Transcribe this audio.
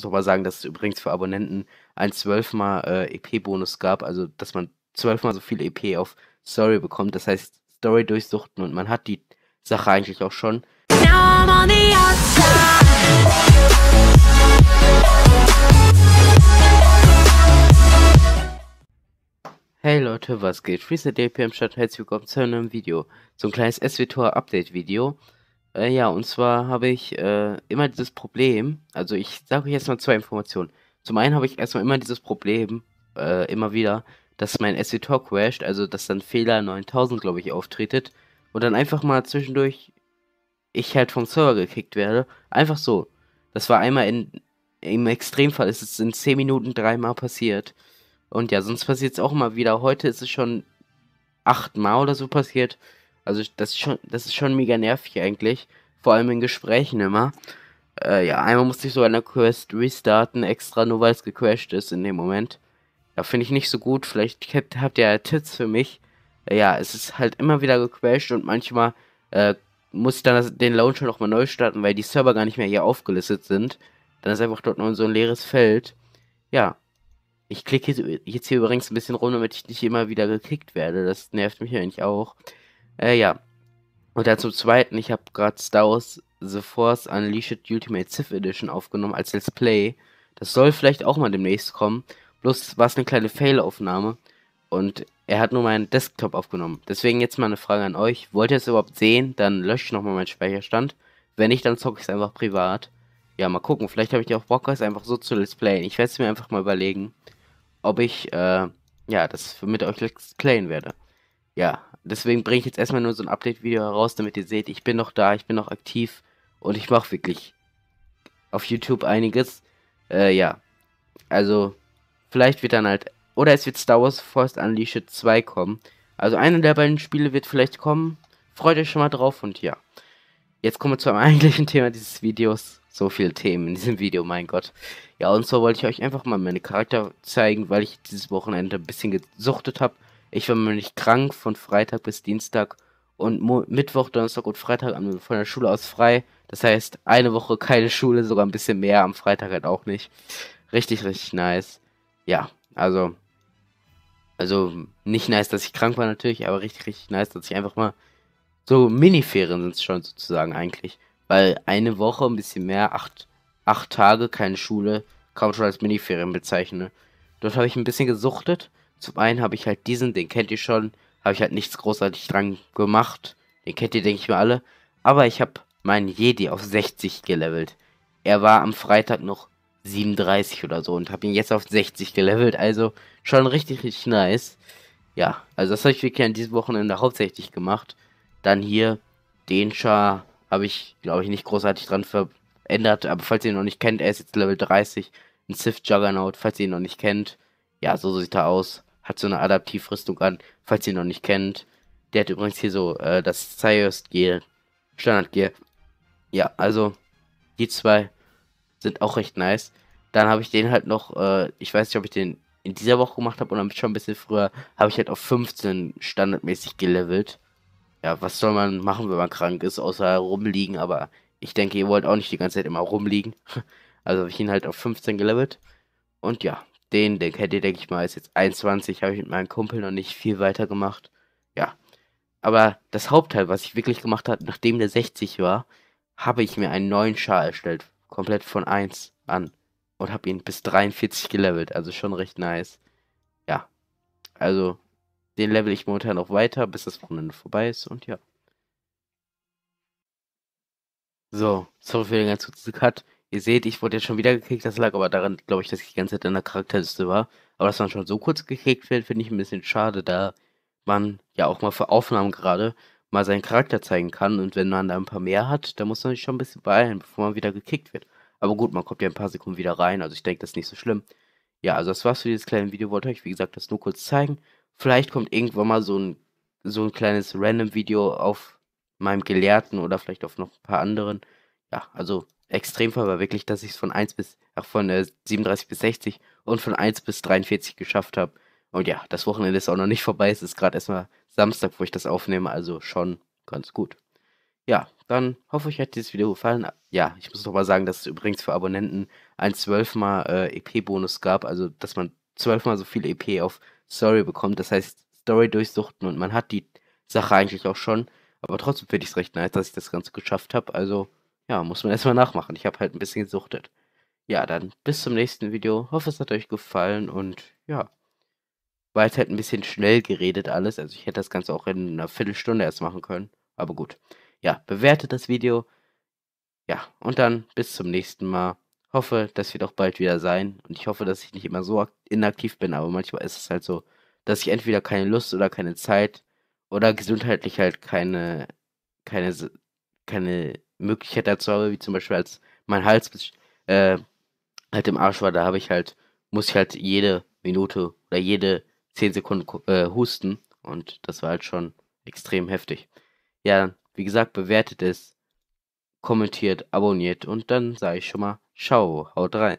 muss aber sagen, dass es übrigens für Abonnenten ein zwölfmal äh, EP-Bonus gab, also dass man zwölfmal so viel EP auf Story bekommt. Das heißt, Story durchsuchten und man hat die Sache eigentlich auch schon. Hey Leute, was geht? Freeze DPM Stadt, herzlich willkommen zu einem Video. So ein kleines SWTOR Update Video. Äh, ja, und zwar habe ich äh, immer dieses Problem, also ich sage euch jetzt mal zwei Informationen. Zum einen habe ich erstmal immer dieses Problem, äh, immer wieder, dass mein SWTOR e crasht, also dass dann Fehler 9000, glaube ich, auftretet und dann einfach mal zwischendurch ich halt vom Server gekickt werde. Einfach so. Das war einmal in, im Extremfall ist es in 10 Minuten dreimal passiert. Und ja, sonst passiert es auch mal wieder. Heute ist es schon achtmal oder so passiert. Also das ist schon, das ist schon mega nervig eigentlich. Vor allem in Gesprächen immer. Äh, ja, einmal musste ich so eine Quest restarten, extra nur weil es gecrashed ist in dem Moment. Ja, finde ich nicht so gut. Vielleicht habt ihr ja Tipps für mich. Äh, ja, es ist halt immer wieder gecrashed und manchmal äh, muss ich dann den Launcher nochmal neu starten, weil die Server gar nicht mehr hier aufgelistet sind. Dann ist einfach dort nur so ein leeres Feld. Ja. Ich klicke jetzt hier übrigens ein bisschen rum, damit ich nicht immer wieder geklickt werde. Das nervt mich eigentlich auch. Äh, ja. Und dann zum zweiten, ich habe gerade Star Wars The Force Unleashed Ultimate Sith Edition aufgenommen als Let's Play. Das soll vielleicht auch mal demnächst kommen. Bloß war es eine kleine Fail-Aufnahme. Und er hat nur meinen Desktop aufgenommen. Deswegen jetzt mal eine Frage an euch. Wollt ihr es überhaupt sehen? Dann lösche ich nochmal meinen Speicherstand. Wenn nicht, dann zocke ich es einfach privat. Ja, mal gucken. Vielleicht habe ich ja auch Bock, es einfach so zu displayen. Ich werde es mir einfach mal überlegen, ob ich, äh, ja, das mit euch displayen werde. Ja, deswegen bringe ich jetzt erstmal nur so ein Update-Video heraus, damit ihr seht, ich bin noch da, ich bin noch aktiv und ich mache wirklich auf YouTube einiges. Äh, ja. Also, vielleicht wird dann halt. Oder es wird Star Wars Force Unleashed 2 kommen. Also, einer der beiden Spiele wird vielleicht kommen. Freut euch schon mal drauf und ja. Jetzt kommen wir zum eigentlichen Thema dieses Videos. So viele Themen in diesem Video, mein Gott. Ja, und so wollte ich euch einfach mal meine Charakter zeigen, weil ich dieses Wochenende ein bisschen gesuchtet habe. Ich war nämlich krank von Freitag bis Dienstag und Mo Mittwoch, Donnerstag und Freitag von der Schule aus frei. Das heißt, eine Woche keine Schule, sogar ein bisschen mehr, am Freitag halt auch nicht. Richtig, richtig nice. Ja, also. Also nicht nice, dass ich krank war natürlich, aber richtig, richtig nice, dass ich einfach mal. So Mini-Ferien sind es schon sozusagen eigentlich. Weil eine Woche, ein bisschen mehr, acht, acht Tage keine Schule, kann man schon als Mini-Ferien bezeichnen. Ne? Dort habe ich ein bisschen gesuchtet zum einen habe ich halt diesen, den kennt ihr schon, habe ich halt nichts großartig dran gemacht. Den kennt ihr, denke ich mal, alle. Aber ich habe meinen Jedi auf 60 gelevelt. Er war am Freitag noch 37 oder so und habe ihn jetzt auf 60 gelevelt. Also schon richtig, richtig nice. Ja, also das habe ich wirklich an diesem Wochenende hauptsächlich gemacht. Dann hier den Char habe ich, glaube ich, nicht großartig dran verändert. Aber falls ihr ihn noch nicht kennt, er ist jetzt Level 30. Ein Sith Juggernaut, falls ihr ihn noch nicht kennt. Ja, so sieht er aus hat so eine Adaptivrüstung an, falls ihr ihn noch nicht kennt. Der hat übrigens hier so äh, das Zeios-Gel, Standard-Gel. Ja, also die zwei sind auch recht nice. Dann habe ich den halt noch, äh, ich weiß nicht, ob ich den in dieser Woche gemacht habe oder schon ein bisschen früher, habe ich halt auf 15 standardmäßig gelevelt. Ja, was soll man machen, wenn man krank ist, außer rumliegen, aber ich denke, ihr wollt auch nicht die ganze Zeit immer rumliegen. Also habe ich ihn halt auf 15 gelevelt. Und ja den, den kennt ihr, denke ich mal, ist jetzt 21, habe ich mit meinem Kumpel noch nicht viel weiter gemacht. Ja. Aber das Hauptteil, was ich wirklich gemacht habe, nachdem der 60 war, habe ich mir einen neuen Char erstellt. Komplett von 1 an. Und habe ihn bis 43 gelevelt. Also schon recht nice. Ja. Also, den level ich momentan noch weiter, bis das Wochenende vorbei ist. Und ja. So, sorry für den ganz kurzen Cut. Ihr seht, ich wurde jetzt schon wieder gekickt. Das lag aber daran, glaube ich, dass ich die ganze Zeit in der Charakterliste war. Aber dass man schon so kurz gekickt wird, finde ich ein bisschen schade, da man ja auch mal für Aufnahmen gerade mal seinen Charakter zeigen kann. Und wenn man da ein paar mehr hat, dann muss man sich schon ein bisschen beeilen, bevor man wieder gekickt wird. Aber gut, man kommt ja ein paar Sekunden wieder rein. Also ich denke, das ist nicht so schlimm. Ja, also das war's für dieses kleine Video. Wollte euch, wie gesagt, das nur kurz zeigen. Vielleicht kommt irgendwann mal so ein, so ein kleines Random-Video auf meinem Gelehrten oder vielleicht auf noch ein paar anderen. Ja, also Extremfall war wirklich, dass ich es von 1 bis, ach, von äh, 37 bis 60 und von 1 bis 43 geschafft habe. Und ja, das Wochenende ist auch noch nicht vorbei. Es ist gerade erstmal Samstag, wo ich das aufnehme, also schon ganz gut. Ja, dann hoffe ich, hat dieses Video gefallen. Ja, ich muss noch mal sagen, dass es übrigens für Abonnenten ein 12 mal äh, EP-Bonus gab, also dass man 12 mal so viel EP auf Story bekommt. Das heißt, Story durchsuchten und man hat die Sache eigentlich auch schon. Aber trotzdem finde ich es recht nice, dass ich das Ganze geschafft habe. Also ja, muss man erstmal nachmachen. Ich habe halt ein bisschen gesuchtet. Ja, dann bis zum nächsten Video. Hoffe, es hat euch gefallen und ja. War jetzt halt ein bisschen schnell geredet alles. Also ich hätte das Ganze auch in einer Viertelstunde erst machen können. Aber gut. Ja, bewertet das Video. Ja, und dann bis zum nächsten Mal. Hoffe, dass wir doch bald wieder sein. Und ich hoffe, dass ich nicht immer so inaktiv bin. Aber manchmal ist es halt so, dass ich entweder keine Lust oder keine Zeit oder gesundheitlich halt keine, keine keine Möglichkeit dazu habe, wie zum Beispiel als mein Hals äh, halt im Arsch war, da habe ich halt, muss ich halt jede Minute oder jede 10 Sekunden äh, husten und das war halt schon extrem heftig. Ja, wie gesagt, bewertet es, kommentiert, abonniert und dann sage ich schon mal, ciao, haut rein.